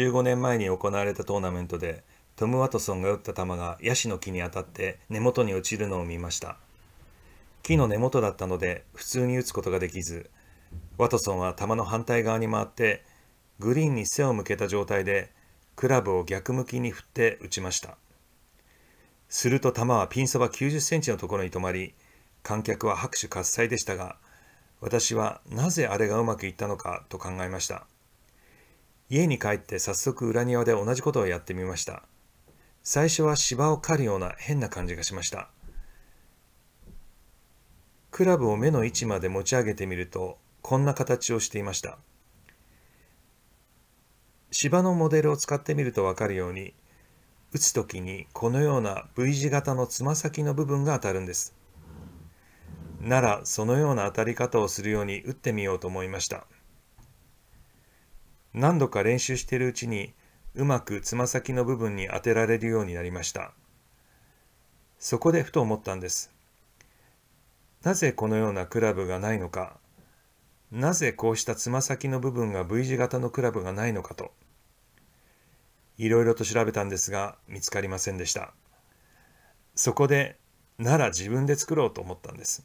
15年前に行われたトーナメントでトム・ワトソンが打った球がヤシの木に当たって根元に落ちるのを見ました木の根元だったので普通に打つことができずワトソンは球の反対側に回ってグリーンに背を向けた状態でクラブを逆向きに振って打ちましたすると球はピンそば90センチのところに止まり観客は拍手喝采でしたが私はなぜあれがうまくいったのかと考えました家に帰って早速裏庭で同じことをやってみました。最初は芝を刈るような変な感じがしました。クラブを目の位置まで持ち上げてみると、こんな形をしていました。芝のモデルを使ってみるとわかるように、打つ時にこのような V 字型のつま先の部分が当たるんです。なら、そのような当たり方をするように打ってみようと思いました。何度か練習しているうちにうまくつま先の部分に当てられるようになりましたそこでふと思ったんですなぜこのようなクラブがないのかなぜこうしたつま先の部分が V 字型のクラブがないのかといろいろと調べたんですが見つかりませんでしたそこでなら自分で作ろうと思ったんです